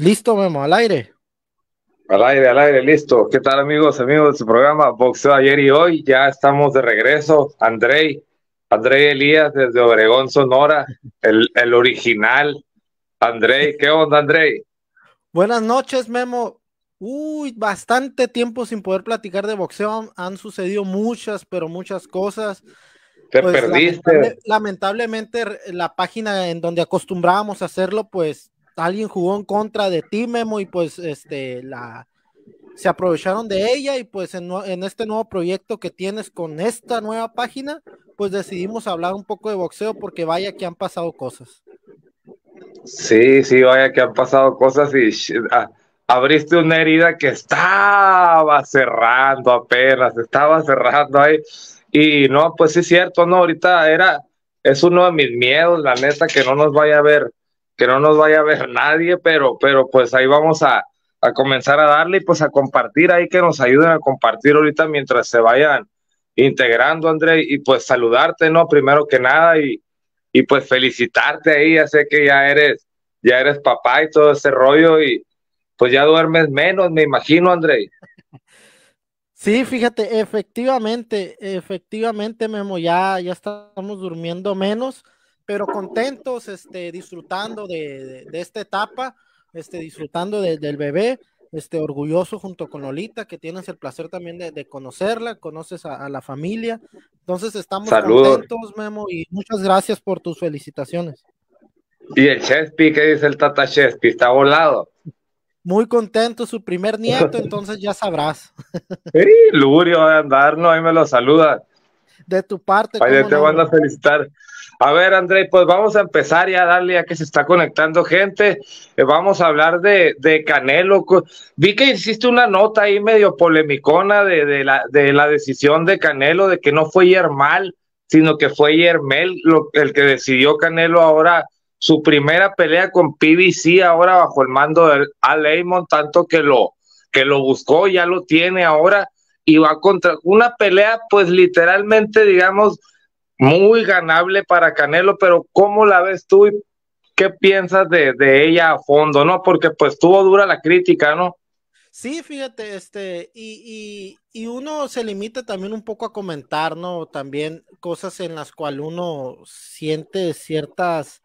Listo, Memo, al aire. Al aire, al aire, listo. ¿Qué tal, amigos, amigos de su programa Boxeo ayer y hoy? Ya estamos de regreso. André, André Elías desde Obregón, Sonora, el, original. Andrei, ¿qué onda, Andrei? Buenas noches, Memo. Uy, bastante tiempo sin poder platicar de boxeo. Han sucedido muchas, pero muchas cosas. Te pues, perdiste. lamentablemente, la página en donde acostumbrábamos a hacerlo, pues alguien jugó en contra de ti, Memo, y pues este, la, se aprovecharon de ella y pues en, este nuevo proyecto que tienes con esta nueva página, pues decidimos hablar un poco de boxeo porque vaya que han pasado cosas. Sí, sí, vaya que han pasado cosas y ah, abriste una herida que estaba cerrando a apenas, estaba cerrando ahí. Y no, pues sí es cierto, no, ahorita era, es uno de mis miedos, la neta, que no nos vaya a ver que no nos vaya a ver nadie, pero, pero pues ahí vamos a, comenzar a darle y pues a compartir ahí que nos ayuden a compartir ahorita mientras se vayan integrando, André, y pues saludarte, ¿no? Primero que nada y, y pues felicitarte ahí, ya sé que ya eres, ya eres papá y todo ese rollo y pues ya duermes menos, me imagino, André. Sí, fíjate, efectivamente, efectivamente, Memo, ya, ya estamos durmiendo menos pero contentos, este, disfrutando de, esta etapa, este, disfrutando del bebé, este, orgulloso junto con Lolita, que tienes el placer también de, conocerla, conoces a, la familia. Entonces estamos contentos, Memo, y muchas gracias por tus felicitaciones. Y el Chespi, ¿qué dice el Tata Chespi? Está volado. Muy contento, su primer nieto, entonces ya sabrás. Sí, Lurio de andar, no, ahí me lo saluda. De tu parte. Ahí te van a felicitar. A ver, André, pues vamos a empezar ya a darle a que se está conectando gente. Eh, vamos a hablar de, Canelo. Vi que hiciste una nota ahí medio polemicona de, la, de la decisión de Canelo, de que no fue Yermal, sino que fue Yermel el que decidió Canelo ahora su primera pelea con PBC, ahora bajo el mando de Al tanto que lo, que lo buscó, ya lo tiene ahora y va contra una pelea, pues literalmente, digamos, muy ganable para Canelo, pero ¿cómo la ves tú y qué piensas de, ella a fondo, no? Porque pues tuvo dura la crítica, ¿no? Sí, fíjate, este, y, y, y, uno se limita también un poco a comentar, ¿no? También cosas en las cuales uno siente ciertas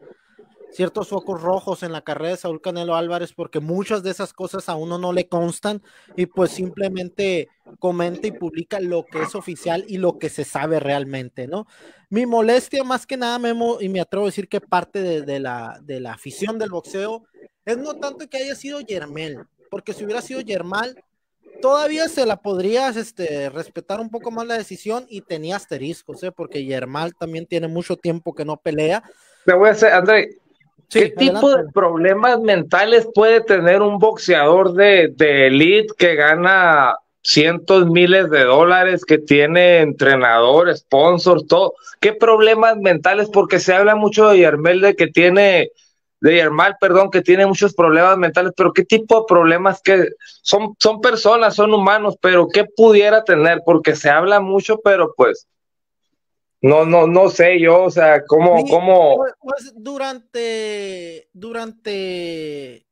ciertos focos rojos en la carrera de Saúl Canelo Álvarez porque muchas de esas cosas a uno no le constan y pues simplemente comenta y publica lo que es oficial y lo que se sabe realmente, ¿no? Mi molestia más que nada, Memo, y me atrevo a decir que parte de, la, de la afición del boxeo es no tanto que haya sido Yermel, porque si hubiera sido Germal todavía se la podrías este, respetar un poco más la decisión y tenía asteriscos, ¿eh? porque Yermal también tiene mucho tiempo que no pelea. Me voy a hacer, André, ¿Qué tipo de problemas mentales puede tener un boxeador de, de elite que gana cientos miles de dólares, que tiene entrenador, sponsor, todo? ¿Qué problemas mentales? Porque se habla mucho de Yermel que tiene, de Yermal, perdón, que tiene muchos problemas mentales, pero ¿qué tipo de problemas que son, son personas, son humanos, pero qué pudiera tener? Porque se habla mucho, pero pues no, no, no sé yo, o sea, cómo, cómo... Pues, pues, durante, durante,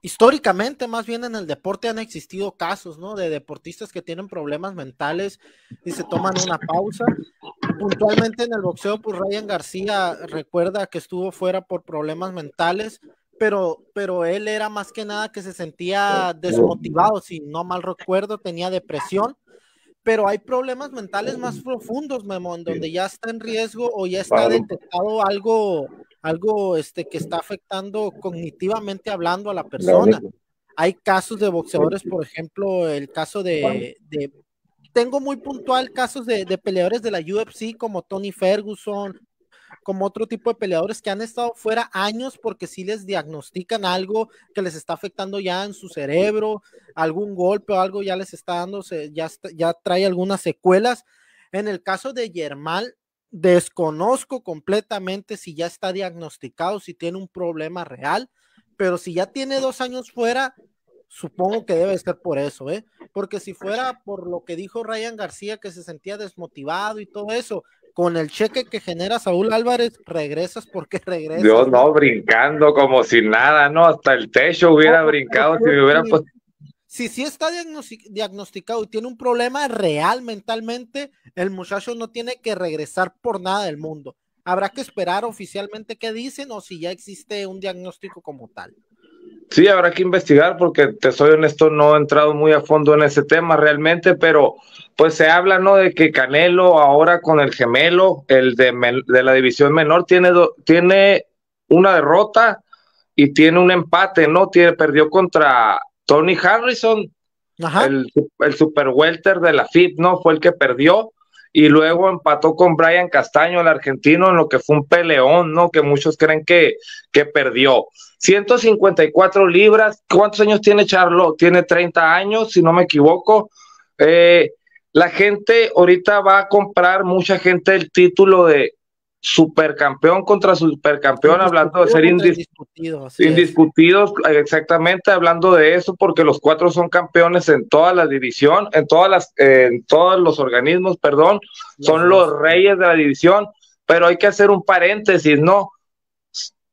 históricamente más bien en el deporte han existido casos, ¿no? De deportistas que tienen problemas mentales y se toman una pausa. Puntualmente en el boxeo, pues Ryan García recuerda que estuvo fuera por problemas mentales, pero, pero él era más que nada que se sentía desmotivado, si no mal recuerdo, tenía depresión pero hay problemas mentales más profundos, Memón, donde ya está en riesgo o ya está detectado algo, algo este, que está afectando cognitivamente hablando a la persona. Hay casos de boxeadores, por ejemplo, el caso de, tengo muy puntual casos de, de, peleadores de la UFC como Tony Ferguson, como otro tipo de peleadores que han estado fuera años porque si les diagnostican algo que les está afectando ya en su cerebro, algún golpe o algo ya les está dando, ya, ya trae algunas secuelas. En el caso de Yermal, desconozco completamente si ya está diagnosticado, si tiene un problema real, pero si ya tiene dos años fuera, Supongo que debe ser por eso, ¿eh? Porque si fuera por lo que dijo Ryan García, que se sentía desmotivado y todo eso, con el cheque que genera Saúl Álvarez, regresas porque regresas. Dios, no, brincando como si nada, ¿no? Hasta el techo hubiera brincado si me Si sí si está diagnosticado y tiene un problema real mentalmente, el muchacho no tiene que regresar por nada del mundo. Habrá que esperar oficialmente qué dicen o si ya existe un diagnóstico como tal. Sí, habrá que investigar porque te soy honesto, no he entrado muy a fondo en ese tema realmente, pero pues se habla, ¿no? De que Canelo ahora con el gemelo, el de, de la división menor, tiene, tiene una derrota y tiene un empate, ¿no? Tiene, perdió contra Tony Harrison, El, super welter de la FIT, ¿no? Fue el que perdió y luego empató con Brian Castaño, el argentino, en lo que fue un peleón, ¿no? Que muchos creen que, perdió. 154 libras, ¿cuántos años tiene Charlo? Tiene 30 años, si no me equivoco. Eh, la gente ahorita va a comprar mucha gente el título de, supercampeón contra supercampeón, hablando de ser indiscutidos, indiscutidos exactamente hablando de eso, porque los cuatro son campeones en toda la división, en todas las, en todos los organismos, perdón, son los reyes de la división, pero hay que hacer un paréntesis, ¿no?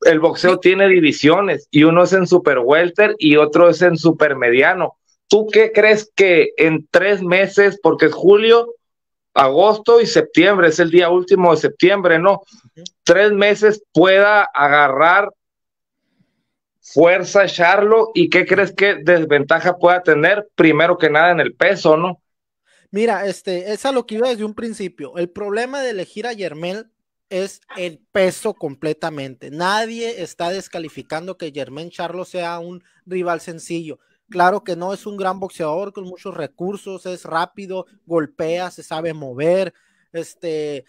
El boxeo tiene divisiones y uno es en super welter y otro es en super mediano. ¿Tú qué crees que en tres meses, porque es julio, agosto y septiembre, es el día último de septiembre, ¿no? Tres meses pueda agarrar fuerza Charlo y qué crees que desventaja pueda tener, primero que nada en el peso, ¿no? Mira, este, es a lo que iba desde un principio. El problema de elegir a Germán es el peso completamente. Nadie está descalificando que Germán Charlo sea un rival sencillo. Claro que no, es un gran boxeador con muchos recursos, es rápido, golpea, se sabe mover, este,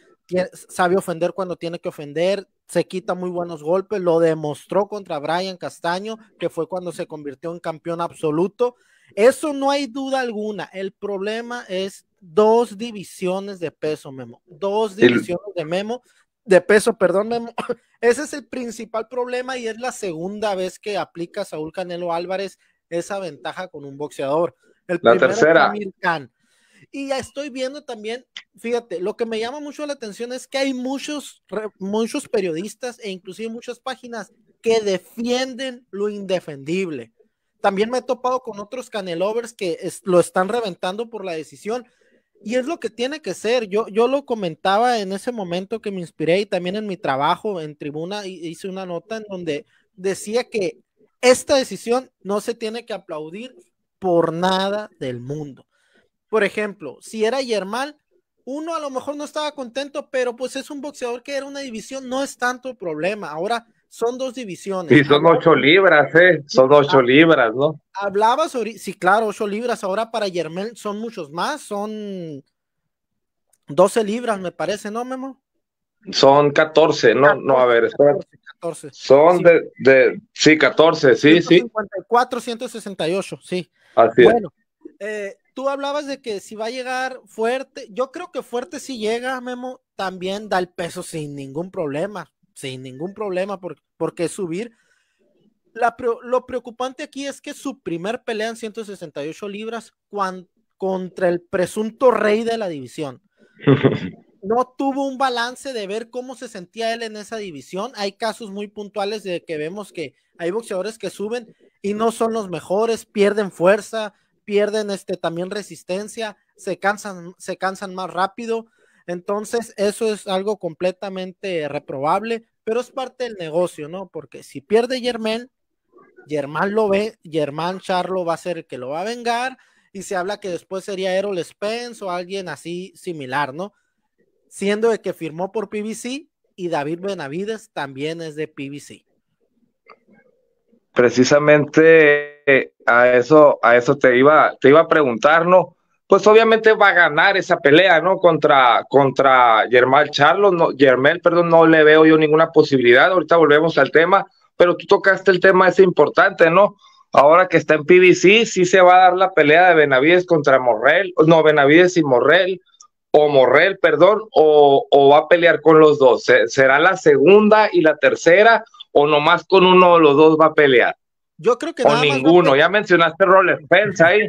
sabe ofender cuando tiene que ofender, se quita muy buenos golpes, lo demostró contra Brian Castaño, que fue cuando se convirtió en campeón absoluto. Eso no hay duda alguna. El problema es dos divisiones de peso, Memo. Dos divisiones de Memo, de peso, perdón, Memo. Ese es el principal problema y es la segunda vez que aplica Saúl Canelo Álvarez esa ventaja con un boxeador. El la tercera. Y ya estoy viendo también, fíjate, lo que me llama mucho la atención es que hay muchos, muchos periodistas e inclusive muchas páginas que defienden lo indefendible. También me he topado con otros canelovers que lo están reventando por la decisión. Y es lo que tiene que ser. Yo, yo lo comentaba en ese momento que me inspiré y también en mi trabajo en tribuna hice una nota en donde decía que esta decisión no se tiene que aplaudir por nada del mundo. Por ejemplo, si era Yermal, uno a lo mejor no estaba contento, pero pues es un boxeador que era una división, no es tanto problema. Ahora son dos divisiones. Y son ocho libras, ¿eh? Son ocho ah, libras, ¿no? Hablabas, sí, claro, ocho libras. Ahora para Yermel son muchos más, son doce libras, me parece, ¿no, Memo? Son catorce, ¿no? no, a ver, espérate. Son De, de, sí, 14, sí, sí. 168, sí. bueno, Eh, tú hablabas de que si va a llegar fuerte, yo creo que fuerte si llega, Memo, también da el peso sin ningún problema, sin ningún problema, por, porque subir. La, lo preocupante aquí es que su primer pelea en 168 libras contra el presunto rey de la división. no tuvo un balance de ver cómo se sentía él en esa división. Hay casos muy puntuales de que vemos que hay boxeadores que suben y no son los mejores, pierden fuerza, pierden este también resistencia, se cansan, se cansan más rápido. Entonces, eso es algo completamente reprobable, pero es parte del negocio, ¿no? Porque si pierde Germán, Germán lo ve, Germán Charlo va a ser el que lo va a vengar y se habla que después sería Errol Spence o alguien así similar, ¿no? siendo el que firmó por PBC y David Benavides también es de PBC. Precisamente eh, a eso, a eso te iba, te iba a preguntar, ¿no? Pues obviamente va a ganar esa pelea, ¿no? Contra, contra Germán Charlo, no, perdón, no le veo yo ninguna posibilidad. Ahorita volvemos al tema, pero tú tocaste el tema ese importante, ¿no? ahora que está en PBC, sí se va a dar la pelea de Benavides contra Morrell, no, Benavides y Morrell, o Morrell, perdón, o, va a pelear con los dos? ¿Será la segunda y la tercera o nomás con uno de los dos va a pelear? Yo creo que no. ninguno. ya mencionaste Roller Pence ahí.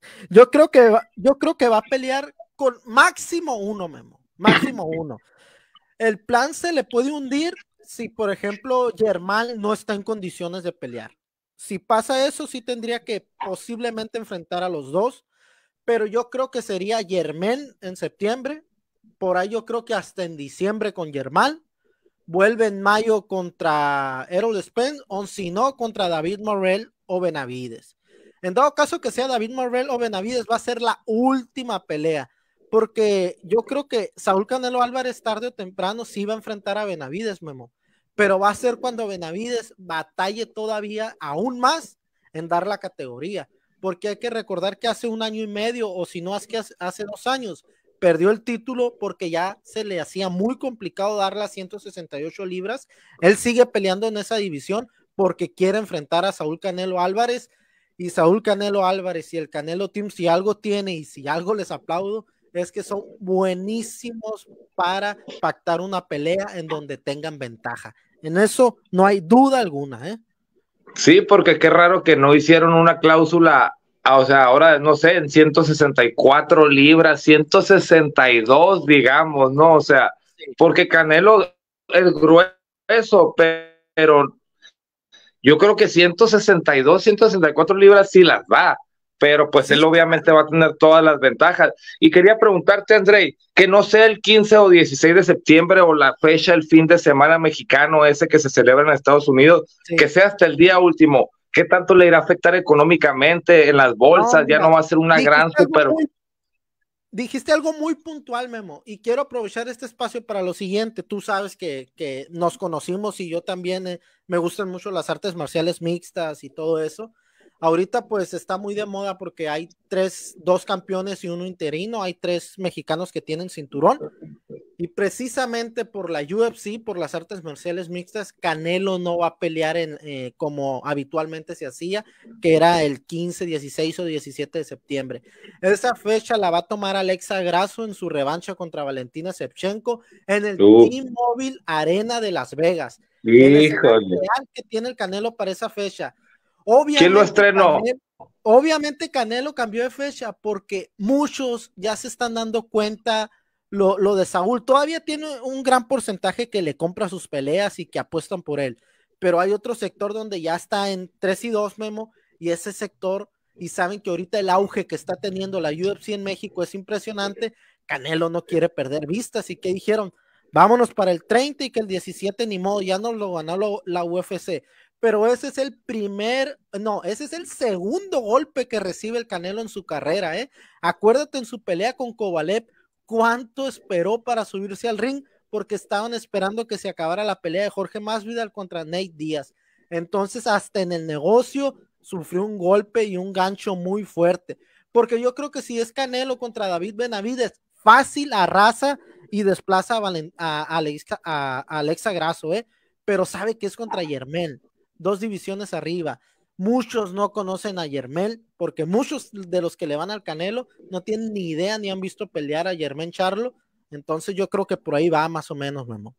Yo creo que va, yo creo que va a pelear con máximo uno, Memo. Máximo uno. El plan se le puede hundir si, por ejemplo, Germán no está en condiciones de pelear. Si pasa eso, sí tendría que posiblemente enfrentar a los dos pero yo creo que sería Germán en septiembre, por ahí yo creo que hasta en diciembre con Germán, vuelve en mayo contra Errol Spence, o si no, contra David Morrell o Benavides. En dado caso que sea David Morrell o Benavides, va a ser la última pelea, porque yo creo que Saúl Canelo Álvarez tarde o temprano sí va a enfrentar a Benavides, Memo, pero va a ser cuando Benavides batalle todavía aún más en dar la categoría porque hay que recordar que hace un año y medio, o si no, hace, hace dos años, perdió el título porque ya se le hacía muy complicado dar las 168 libras. Él sigue peleando en esa división porque quiere enfrentar a Saúl Canelo Álvarez. Y Saúl Canelo Álvarez y el Canelo Team, si algo tiene y si algo les aplaudo, es que son buenísimos para pactar una pelea en donde tengan ventaja. En eso no hay duda alguna, ¿eh? Sí, porque qué raro que no hicieron una cláusula, ah, o sea, ahora no sé, en 164 libras, 162, digamos, ¿no? O sea, porque Canelo es grueso, pero yo creo que 162, 164 libras sí las va pero pues él obviamente va a tener todas las ventajas. Y quería preguntarte, Andrei, que no sea el 15 o 16 de septiembre o la fecha, el fin de semana mexicano ese que se celebra en Estados Unidos, que sea hasta el día último. ¿Qué tanto le irá a afectar económicamente en las bolsas? ya no va a ser una gran super... dijiste algo muy puntual, Memo, y quiero aprovechar este espacio para lo siguiente. Tú sabes que, nos conocimos y yo también eh, me gustan mucho las artes marciales mixtas y todo eso. Ahorita pues está muy de moda porque hay tres, dos campeones y uno interino, hay tres mexicanos que tienen cinturón. Y precisamente por la UFC, por las artes marciales mixtas, Canelo no va a pelear en, eh, como habitualmente se hacía, que era el 15, 16 o 17 de septiembre. Esa fecha la va a tomar Alexa Grasso en su revancha contra Valentina Shevchenko en el Team Móvil Arena de Las Vegas. Híjole. que tiene el Canelo para esa fecha ¿Quién lo estrenó? obviamente Canelo cambió de fecha porque muchos ya se están dando cuenta lo, de Saúl. Todavía tiene un gran porcentaje que le compra sus peleas y que apuestan por él. Pero hay otro sector donde ya está en 3 y 2, Memo, y ese sector, y saben que ahorita el auge que está teniendo la UFC en México es impresionante. Canelo no quiere perder vistas y que dijeron, vámonos para el 30 y que el 17 ni modo, ya no lo ganó la UFC pero ese es el primer, no, ese es el segundo golpe que recibe el Canelo en su carrera, ¿eh? Acuérdate en su pelea con Kovalev, cuánto esperó para subirse al ring, porque estaban esperando que se acabara la pelea de Jorge Masvidal contra Nate Díaz. Entonces, hasta en el negocio sufrió un golpe y un gancho muy fuerte, porque yo creo que si es Canelo contra David Benavides, fácil arrasa y desplaza a, a, Alexa, Grasso, ¿eh? Pero sabe que es contra Yermel, dos divisiones arriba. Muchos no conocen a Yermel, porque muchos de los que le van al Canelo no tienen ni idea ni han visto pelear a Yermel Charlo. Entonces yo creo que por ahí va más o menos, Memo.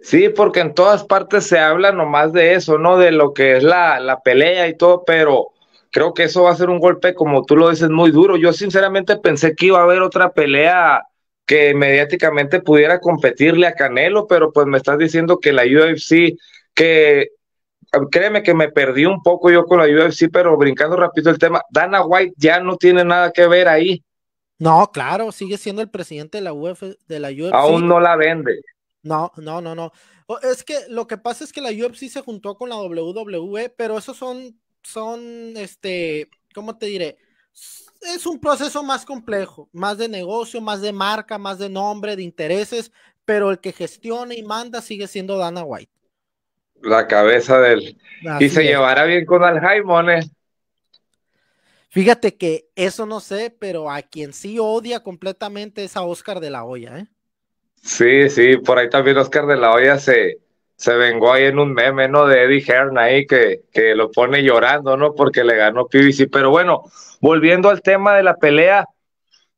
Sí, porque en todas partes se habla nomás de eso, ¿no? De lo que es la, la pelea y todo, pero creo que eso va a ser un golpe, como tú lo dices, muy duro. Yo sinceramente pensé que iba a haber otra pelea que mediáticamente pudiera competirle a Canelo, pero pues me estás diciendo que la UFC, que créeme que me perdí un poco yo con la UFC, pero brincando rápido el tema, Dana White ya no tiene nada que ver ahí. No, claro, sigue siendo el presidente de la, Uf de la UFC. Aún no la vende. No, no, no, no. Es que lo que pasa es que la UFC se juntó con la WWE, pero esos son, son, este, ¿cómo te diré? Es un proceso más complejo, más de negocio, más de marca, más de nombre, de intereses, pero el que gestiona y manda sigue siendo Dana White la cabeza del... y se llevará bien con Aljaimones. ¿eh? Fíjate que eso no sé, pero a quien sí odia completamente es a Oscar de la Hoya, ¿eh? Sí, sí, por ahí también Oscar de la Hoya se, se vengó ahí en un meme, ¿no? De Eddie Hearn ahí que, que lo pone llorando, ¿no? Porque le ganó PBC. Pero bueno, volviendo al tema de la pelea,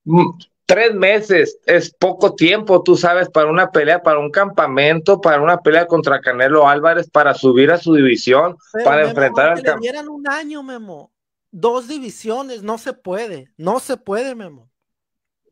mm, Tres meses es poco tiempo, tú sabes, para una pelea, para un campamento, para una pelea contra Canelo Álvarez, para subir a su división, para enfrentar al campeón. un año, Memo. Dos divisiones, no se puede, no se puede, Memo.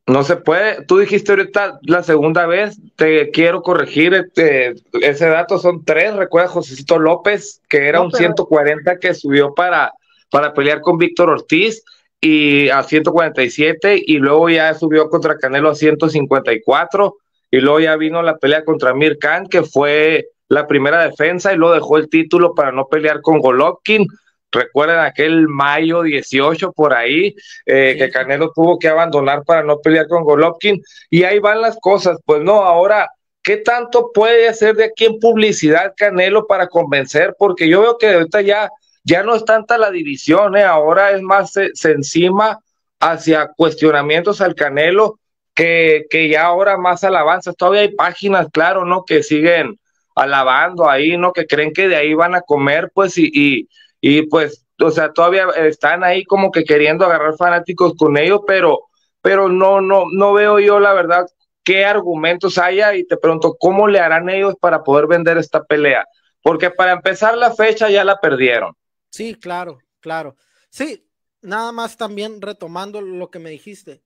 No se puede. Tú dijiste ahorita la segunda vez, te quiero corregir este, ese dato, son tres. Recuerda Cito López, que era un 140 que subió para, para pelear con Víctor Ortiz y a 147 y luego ya subió contra Canelo a 154 y luego ya vino la pelea contra Mir Khan que fue la primera defensa y lo dejó el título para no pelear con Golovkin. Recuerden aquel mayo 18 por ahí eh, que Canelo tuvo que abandonar para no pelear con Golovkin y ahí van las cosas. Pues no, ahora ¿qué tanto puede hacer de aquí en publicidad Canelo para convencer? Porque yo veo que ahorita ya ya no es tanta la división, ¿eh? ahora es más se, encima hacia cuestionamientos al Canelo que, que ya ahora más alabanzas. Todavía hay páginas, claro, ¿no? Que siguen alabando ahí, ¿no? Que creen que de ahí van a comer, pues, y, y, y pues, o sea, todavía están ahí como que queriendo agarrar fanáticos con ellos, pero, pero no, no, no veo yo la verdad qué argumentos haya y te pregunto cómo le harán ellos para poder vender esta pelea, porque para empezar la fecha ya la perdieron. Sí, claro, claro. Sí, nada más también retomando lo que me dijiste.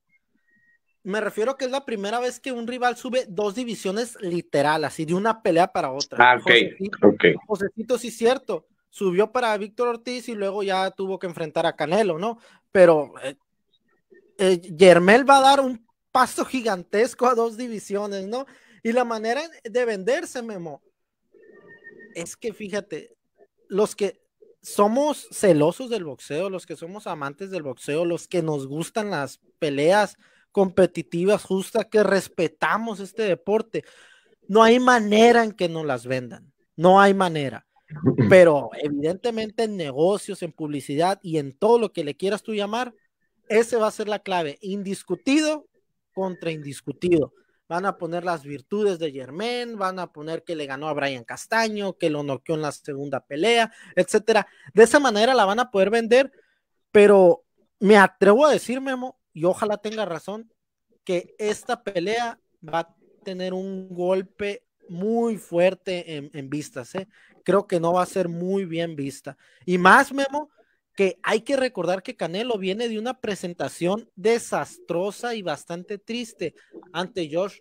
Me refiero que es la primera vez que un rival sube dos divisiones literal, así de una pelea para otra. Ah, ok, Josecito, Josecito sí, cierto. Subió para Víctor Ortiz y luego ya tuvo que enfrentar a Canelo, ¿no? Pero eh, eh va a dar un paso gigantesco a dos divisiones, ¿no? Y la manera de venderse, Memo, es que fíjate, los que somos celosos del boxeo, los que somos amantes del boxeo, los que nos gustan las peleas competitivas justas, que respetamos este deporte. No hay manera en que nos las vendan, no hay manera. Pero evidentemente en negocios, en publicidad y en todo lo que le quieras tú llamar, ese va a ser la clave, indiscutido contra indiscutido van a poner las virtudes de Germain, van a poner que le ganó a Brian Castaño, que lo noqueó en la segunda pelea, etcétera. De esa manera la van a poder vender, pero me atrevo a decir, Memo, y ojalá tenga razón, que esta pelea va a tener un golpe muy fuerte en, vistas, ¿eh? Creo que no va a ser muy bien vista. Y más, Memo, que hay que recordar que Canelo viene de una presentación desastrosa y bastante triste ante Josh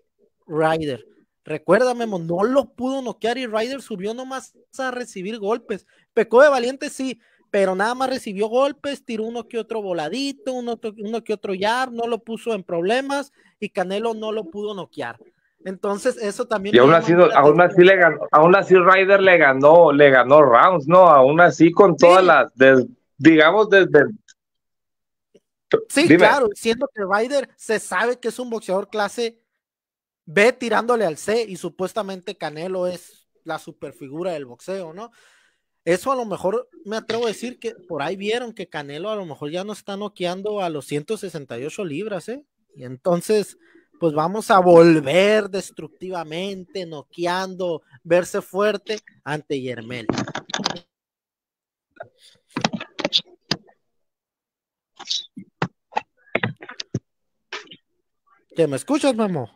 Ryder. Recuerda, Memo, no lo pudo noquear y Ryder subió nomás a recibir golpes. Pecó de valiente, sí, pero nada más recibió golpes, tiró uno que otro voladito, uno, que otro yard, no lo puso en problemas y Canelo no lo pudo noquear. Entonces, eso también. Y aún así, aún así, le ganó, aún así Ryder le ganó, le ganó rounds, ¿no? Aún así, con todas las digamos desde... Sí, claro, siendo que Ryder se sabe que es un boxeador clase ve tirándole al C y supuestamente Canelo es la superfigura del boxeo, ¿no? Eso a lo mejor me atrevo a decir que por ahí vieron que Canelo a lo mejor ya no está noqueando a los 168 libras, ¿eh? Y entonces, pues vamos a volver destructivamente, noqueando, verse fuerte ante Yermel. Ya me escuchas, mamá.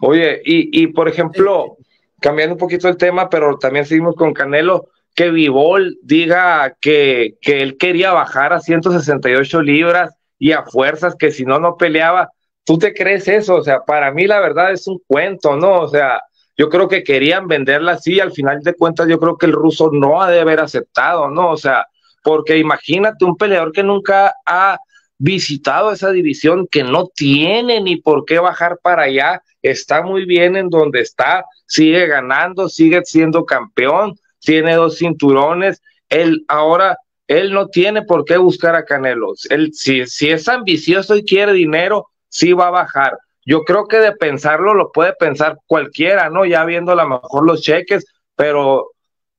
Oye, y, por ejemplo, cambiando un poquito el tema, pero también seguimos con Canelo, que Vivol diga que, que él quería bajar a 168 libras y a fuerzas, que si no, no peleaba. ¿Tú te crees eso? O sea, para mí la verdad es un cuento, ¿no? O sea, yo creo que querían venderla así, al final de cuentas yo creo que el ruso no ha de haber aceptado, ¿no? O sea, porque imagínate un peleador que nunca ha visitado esa división, que no tiene ni por qué bajar para allá, está muy bien en donde está, sigue ganando, sigue siendo campeón, tiene dos cinturones, él ahora, él no tiene por qué buscar a Canelo, él, si, si es ambicioso y quiere dinero, sí va a bajar. Yo creo que de pensarlo lo puede pensar cualquiera, ¿no? Ya viendo a lo mejor los cheques, pero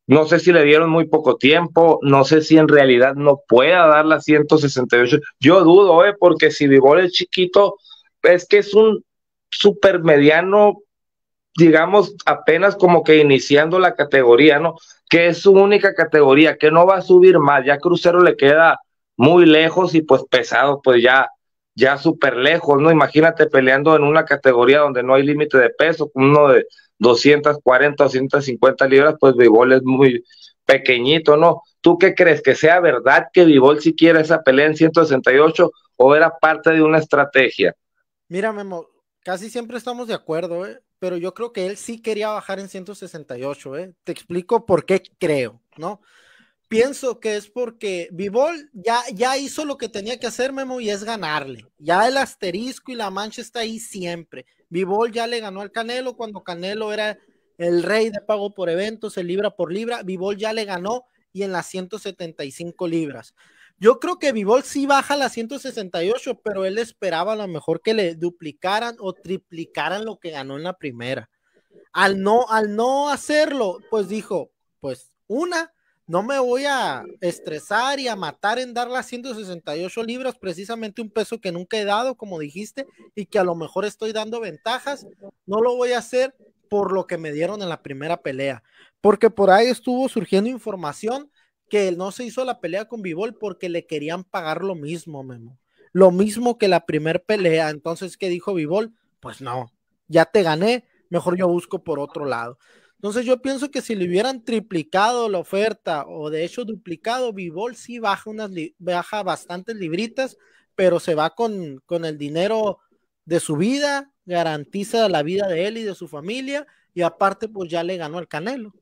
no sé si le dieron muy poco tiempo, no sé si en realidad no pueda dar las 168. Yo dudo, eh, porque si Vivol es chiquito, es que es un super mediano, digamos, apenas como que iniciando la categoría, ¿no? Que es su única categoría, que no va a subir más. Ya Crucero le queda muy lejos y pues pesado, pues ya, ya súper lejos, ¿no? Imagínate peleando en una categoría donde no hay límite de peso, uno de 240, 250 libras, pues Vivol es muy pequeñito, ¿no? ¿Tú qué crees? ¿Que sea verdad que Vivol siquiera esa pelea en 168 o era parte de una estrategia? Mira, Memo, casi siempre estamos de acuerdo, ¿eh? pero yo creo que él sí quería bajar en 168, ¿eh? Te explico por qué creo, ¿no? Pienso que es porque Vivol ya, ya hizo lo que tenía que hacer, Memo, y es ganarle. Ya el asterisco y la mancha está ahí siempre. Vivol ya le ganó al Canelo cuando Canelo era el rey de pago por eventos, el libra por libra. Vivol ya le ganó y en las 175 libras. Yo creo que Vivol sí baja a las 168, pero él esperaba a lo mejor que le duplicaran o triplicaran lo que ganó en la primera. Al no, al no hacerlo, pues dijo, pues una, no me voy a estresar y a matar en dar las 168 libras, precisamente un peso que nunca he dado, como dijiste, y que a lo mejor estoy dando ventajas, no lo voy a hacer por lo que me dieron en la primera pelea, porque por ahí estuvo surgiendo información que él no se hizo la pelea con Bivol porque le querían pagar lo mismo, Memo, lo mismo que la primera pelea, entonces, ¿qué dijo Bivol? Pues no, ya te gané, mejor yo busco por otro lado. Entonces yo pienso que si le hubieran triplicado la oferta o de hecho duplicado, Vivol sí baja, unas baja bastantes libritas, pero se va con, el dinero de su vida, garantiza la vida de él y de su familia y aparte pues ya le ganó el Canelo.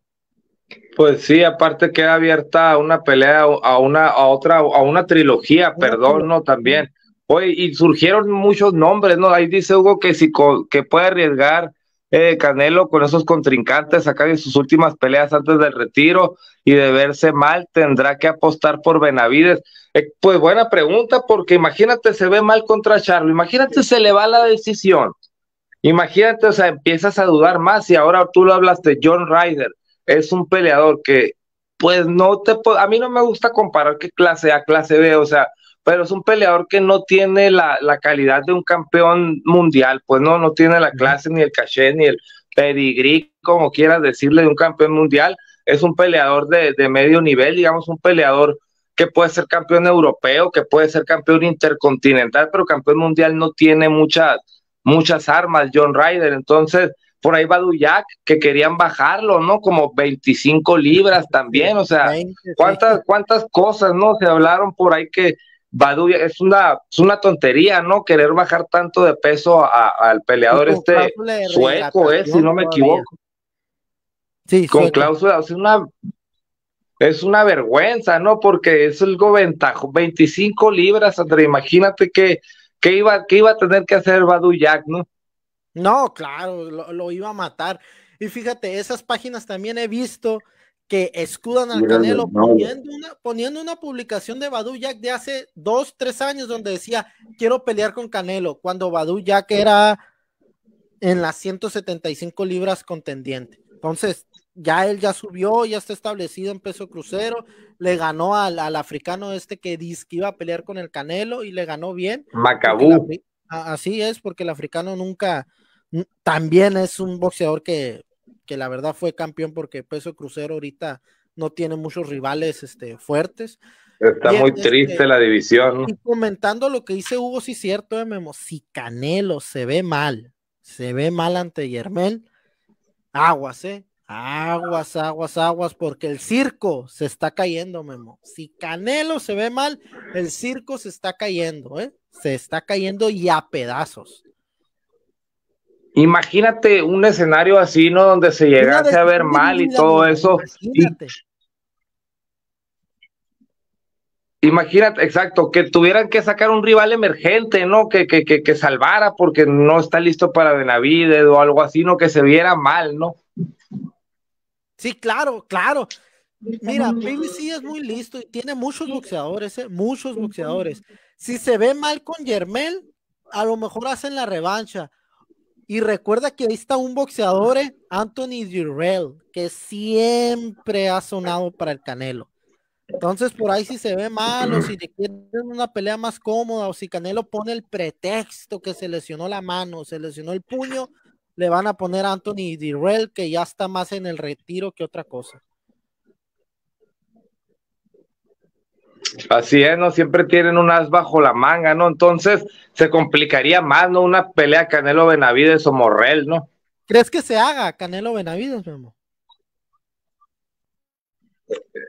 Pues sí, aparte queda abierta una pelea a una a otra a una trilogía, perdón, no también. Hoy y surgieron muchos nombres, ¿no? Ahí dice Hugo que si que puede arriesgar eh, Canelo con esos contrincantes acá en sus últimas peleas antes del retiro y de verse mal, tendrá que apostar por Benavides. Eh, pues buena pregunta, porque imagínate, se ve mal contra Charlo, imagínate, se le va la decisión. Imagínate, o sea, empiezas a dudar más y ahora tú lo hablaste, de John Ryder, es un peleador que, pues no te, a mí no me gusta comparar que clase A, clase B, o sea, pero es un peleador que no tiene la, calidad de un campeón mundial, pues no, no tiene la clase, ni el caché, ni el pedigrí, como quieras decirle, de un campeón mundial. Es un peleador de, medio nivel, digamos, un peleador que puede ser campeón europeo, que puede ser campeón intercontinental, pero campeón mundial no tiene muchas, muchas armas, John Ryder. Entonces, por ahí va Duyak, que querían bajarlo, ¿no? Como 25 libras también, o sea, cuántas, cuántas cosas, ¿no? Se hablaron por ahí que Badu es una, es una tontería, ¿no? Querer bajar tanto de peso al peleador este sueco, eh, si no me equivoco. Sí, con cláusula, es una, es una vergüenza, ¿no? Porque es algo ventajo, 25 libras, André, imagínate qué que, iba, que iba a tener que hacer Badu Jack, ¿no? No, claro, lo iba a matar. Y fíjate, esas páginas también he visto que escudan al Canelo poniendo una, publicación de Badu Jack de hace dos, tres años donde decía quiero pelear con Canelo, cuando Badu Jack era en las 175 libras contendiente. Entonces, ya él ya subió, ya está establecido en peso crucero, le ganó al, africano este que dice que iba a pelear con el Canelo y le ganó bien. Macabu así es, porque el africano nunca, también es un boxeador que que la verdad fue campeón porque Peso Crucero ahorita no tiene muchos rivales este, fuertes. Está muy este, triste la división. Y comentando lo que dice Hugo, sí cierto, eh, Memo, si Canelo se ve mal, se ve mal ante Yermel, aguas, eh. Aguas, aguas, aguas, porque el circo se está cayendo, Memo. Si Canelo se ve mal, el circo se está cayendo, ¿eh? Se está cayendo y a pedazos. Imagínate un escenario así, ¿no? Donde se llegase a ver mal y todo eso. Imagínate. exacto, que tuvieran que sacar un rival emergente, ¿no? Que, salvara porque no está listo para Benavides o algo así, ¿no? Que se viera mal, ¿no? Sí, claro, claro. Mira, BBC es muy listo y tiene muchos boxeadores, ¿eh? muchos boxeadores. Si se ve mal con Yermel, a lo mejor hacen la revancha y recuerda que ahí está un boxeador, eh, Anthony Durrell, que siempre ha sonado para el Canelo. Entonces, por ahí si se ve mal o si te quieren una pelea más cómoda o si Canelo pone el pretexto que se lesionó la mano, se lesionó el puño, le van a poner a Anthony Durrell, que ya está más en el retiro que otra cosa. Así es, ¿no? Siempre tienen un as bajo la manga, ¿no? Entonces se complicaría más, ¿no? Una pelea Canelo Benavides o Morrel, ¿no? ¿Crees que se haga Canelo Benavides, mi amor?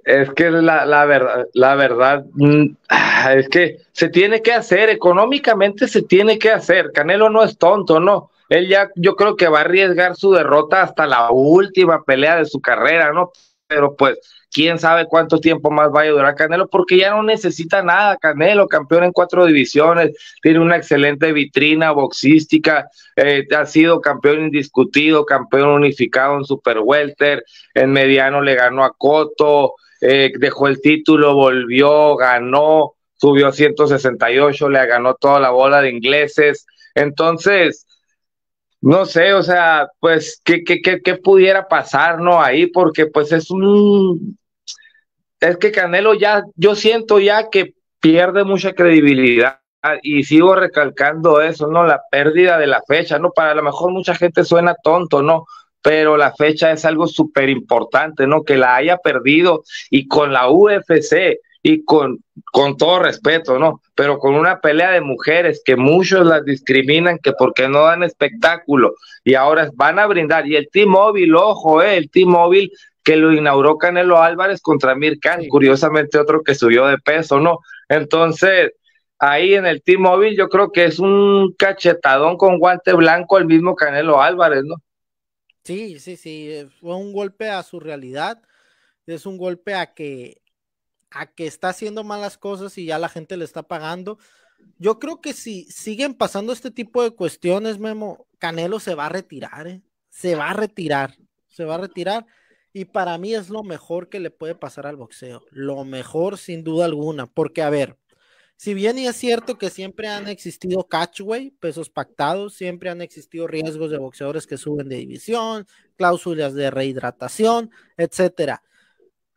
Es que la, la verdad, la verdad, mm, ah, es que se tiene que hacer, económicamente se tiene que hacer. Canelo no es tonto, ¿no? Él ya, yo creo que va a arriesgar su derrota hasta la última pelea de su carrera, ¿no? pero pues quién sabe cuánto tiempo más va a durar Canelo, porque ya no necesita nada Canelo, campeón en cuatro divisiones, tiene una excelente vitrina boxística, eh, ha sido campeón indiscutido, campeón unificado en Super Welter, en mediano le ganó a Coto, eh, dejó el título, volvió, ganó, subió a 168, le ganó toda la bola de ingleses, entonces no sé, o sea, pues, ¿qué, qué, qué, pudiera pasar, no? Ahí, porque pues es un... Es que Canelo ya, yo siento ya que pierde mucha credibilidad y sigo recalcando eso, ¿no? La pérdida de la fecha, ¿no? Para lo mejor mucha gente suena tonto, ¿no? Pero la fecha es algo súper importante, ¿no? Que la haya perdido y con la UFC y con, con todo respeto, ¿no? Pero con una pelea de mujeres que muchos las discriminan, que porque no dan espectáculo y ahora van a brindar. Y el T-Mobile, ojo, eh, el T-Mobile que lo inauguró Canelo Álvarez contra Mirkan, y curiosamente otro que subió de peso, ¿no? Entonces, ahí en el T-Mobile yo creo que es un cachetadón con guante blanco el mismo Canelo Álvarez, ¿no? Sí, sí, sí, fue un golpe a su realidad, es un golpe a que a que está haciendo malas cosas y ya la gente le está pagando. Yo creo que si siguen pasando este tipo de cuestiones, Memo, Canelo se va a retirar, ¿eh? se va a retirar, se va a retirar. Y para mí es lo mejor que le puede pasar al boxeo, lo mejor sin duda alguna, porque a ver, si bien y es cierto que siempre han existido catchway, pesos pactados, siempre han existido riesgos de boxeadores que suben de división, cláusulas de rehidratación, etcétera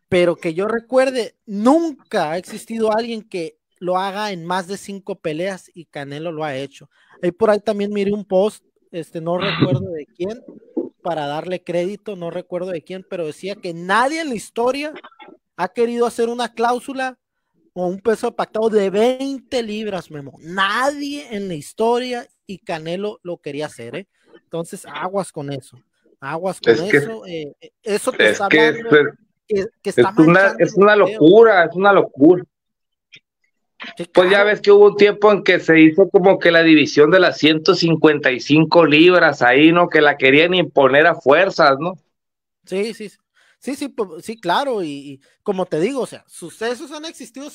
pero que yo recuerde, nunca ha existido alguien que lo haga en más de cinco peleas y Canelo lo ha hecho. Ahí por ahí también miré un post, este, no recuerdo de quién, para darle crédito, no recuerdo de quién, pero decía que nadie en la historia ha querido hacer una cláusula o un peso pactado de 20 libras, Memo. Nadie en la historia y Canelo lo quería hacer, ¿eh? Entonces, aguas con eso. Aguas con eso. Eh, eh, eso te es, una, locura, es una locura. Pues ya ves que hubo un tiempo en que se hizo como que la división de las 155 libras ahí, ¿no? Que la querían imponer a fuerzas, ¿no? Sí, sí, sí, sí, sí, claro. Y, y como te digo, o sea, sucesos han existido